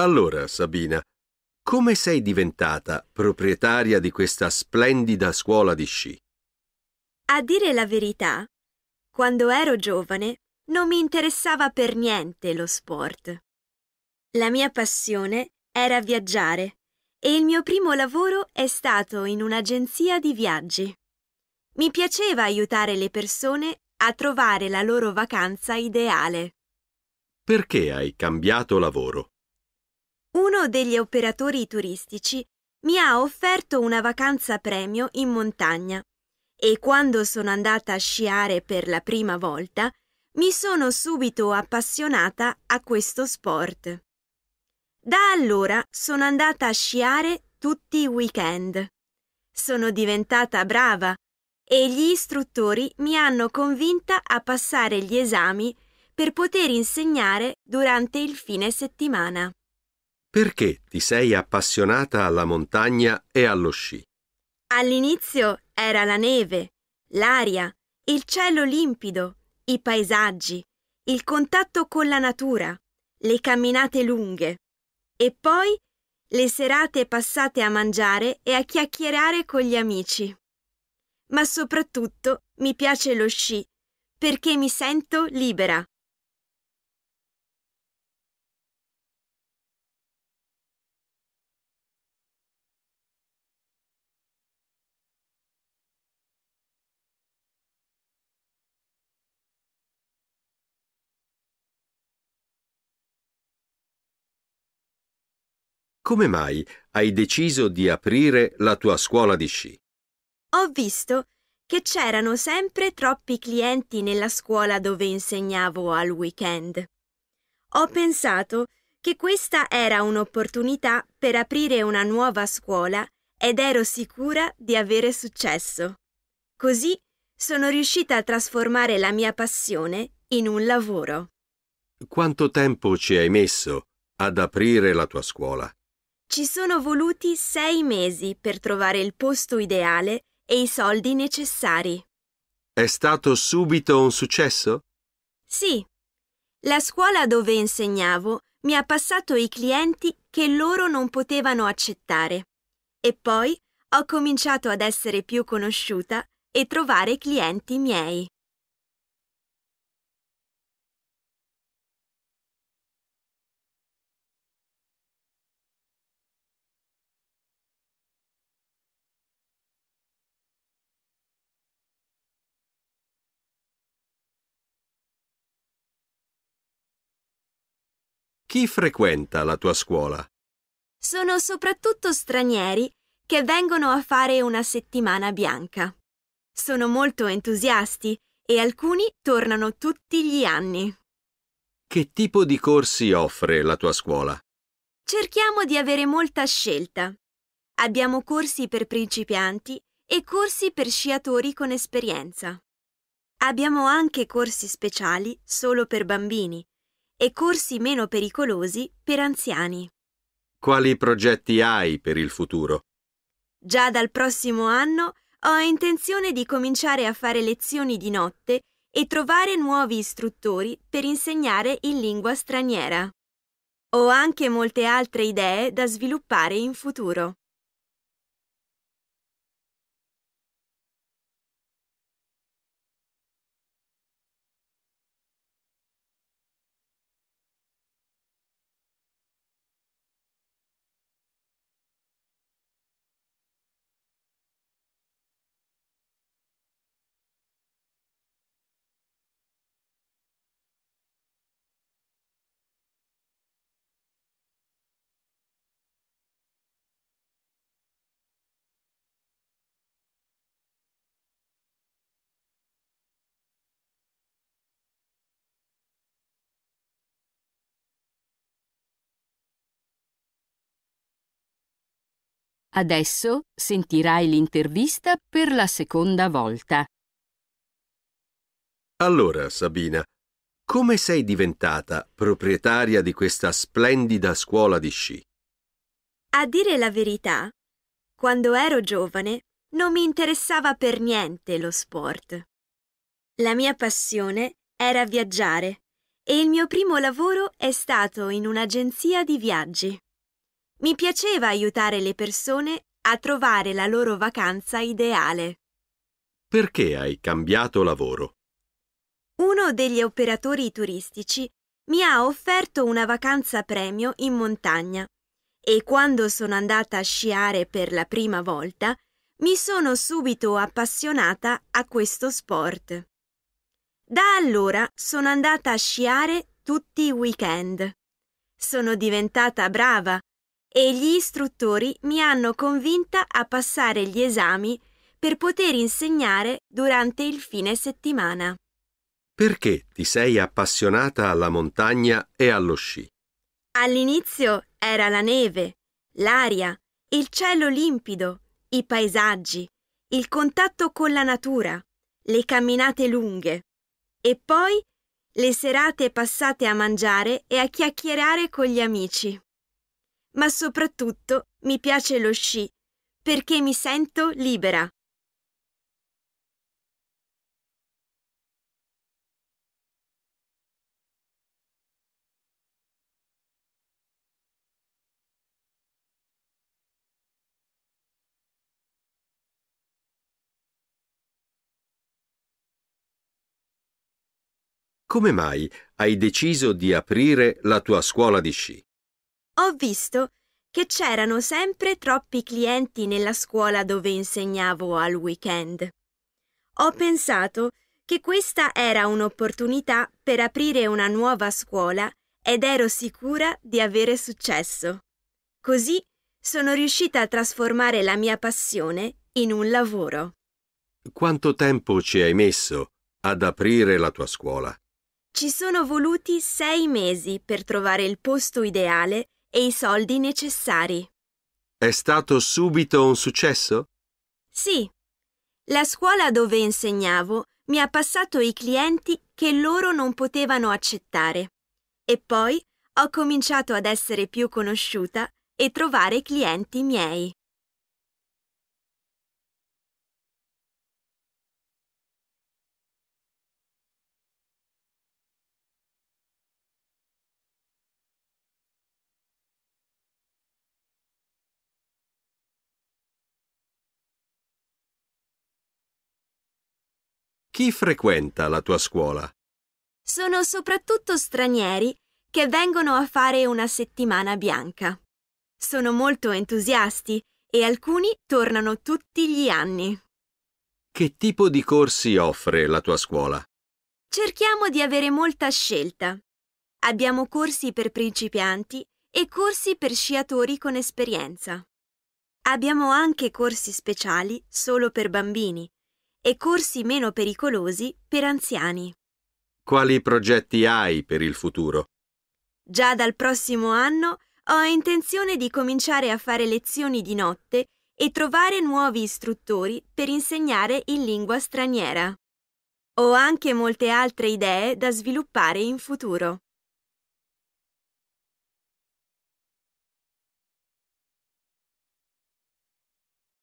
Allora, Sabina, come sei diventata proprietaria di questa splendida scuola di sci? A dire la verità, quando ero giovane non mi interessava per niente lo sport. La mia passione era viaggiare e il mio primo lavoro è stato in un'agenzia di viaggi. Mi piaceva aiutare le persone a trovare la loro vacanza ideale. Perché hai cambiato lavoro? uno degli operatori turistici mi ha offerto una vacanza premio in montagna e quando sono andata a sciare per la prima volta mi sono subito appassionata a questo sport. Da allora sono andata a sciare tutti i weekend. Sono diventata brava e gli istruttori mi hanno convinta a passare gli esami per poter insegnare durante il fine settimana. Perché ti sei appassionata alla montagna e allo sci? All'inizio era la neve, l'aria, il cielo limpido, i paesaggi, il contatto con la natura, le camminate lunghe e poi le serate passate a mangiare e a chiacchierare con gli amici. Ma soprattutto mi piace lo sci perché mi sento libera. come mai hai deciso di aprire la tua scuola di sci? Ho visto che c'erano sempre troppi clienti nella scuola dove insegnavo al weekend. Ho pensato che questa era un'opportunità per aprire una nuova scuola ed ero sicura di avere successo. Così sono riuscita a trasformare la mia passione in un lavoro. Quanto tempo ci hai messo ad aprire la tua scuola? Ci sono voluti sei mesi per trovare il posto ideale e i soldi necessari. È stato subito un successo? Sì. La scuola dove insegnavo mi ha passato i clienti che loro non potevano accettare. E poi ho cominciato ad essere più conosciuta e trovare clienti miei. Chi frequenta la tua scuola? Sono soprattutto stranieri che vengono a fare una settimana bianca. Sono molto entusiasti e alcuni tornano tutti gli anni. Che tipo di corsi offre la tua scuola? Cerchiamo di avere molta scelta. Abbiamo corsi per principianti e corsi per sciatori con esperienza. Abbiamo anche corsi speciali solo per bambini e corsi meno pericolosi per anziani. Quali progetti hai per il futuro? Già dal prossimo anno ho intenzione di cominciare a fare lezioni di notte e trovare nuovi istruttori per insegnare in lingua straniera. Ho anche molte altre idee da sviluppare in futuro. Adesso sentirai l'intervista per la seconda volta. Allora, Sabina, come sei diventata proprietaria di questa splendida scuola di sci? A dire la verità, quando ero giovane non mi interessava per niente lo sport. La mia passione era viaggiare e il mio primo lavoro è stato in un'agenzia di viaggi. Mi piaceva aiutare le persone a trovare la loro vacanza ideale. Perché hai cambiato lavoro? Uno degli operatori turistici mi ha offerto una vacanza premio in montagna e quando sono andata a sciare per la prima volta mi sono subito appassionata a questo sport. Da allora sono andata a sciare tutti i weekend. Sono diventata brava e gli istruttori mi hanno convinta a passare gli esami per poter insegnare durante il fine settimana. Perché ti sei appassionata alla montagna e allo sci? All'inizio era la neve, l'aria, il cielo limpido, i paesaggi, il contatto con la natura, le camminate lunghe e poi le serate passate a mangiare e a chiacchierare con gli amici ma soprattutto mi piace lo sci perché mi sento libera. Come mai hai deciso di aprire la tua scuola di sci? ho visto che c'erano sempre troppi clienti nella scuola dove insegnavo al weekend. Ho pensato che questa era un'opportunità per aprire una nuova scuola ed ero sicura di avere successo. Così sono riuscita a trasformare la mia passione in un lavoro. Quanto tempo ci hai messo ad aprire la tua scuola? Ci sono voluti sei mesi per trovare il posto ideale e i soldi necessari. È stato subito un successo? Sì. La scuola dove insegnavo mi ha passato i clienti che loro non potevano accettare. E poi ho cominciato ad essere più conosciuta e trovare clienti miei. Chi frequenta la tua scuola? Sono soprattutto stranieri che vengono a fare una settimana bianca. Sono molto entusiasti e alcuni tornano tutti gli anni. Che tipo di corsi offre la tua scuola? Cerchiamo di avere molta scelta. Abbiamo corsi per principianti e corsi per sciatori con esperienza. Abbiamo anche corsi speciali solo per bambini, e corsi meno pericolosi per anziani. Quali progetti hai per il futuro? Già dal prossimo anno ho intenzione di cominciare a fare lezioni di notte e trovare nuovi istruttori per insegnare in lingua straniera. Ho anche molte altre idee da sviluppare in futuro.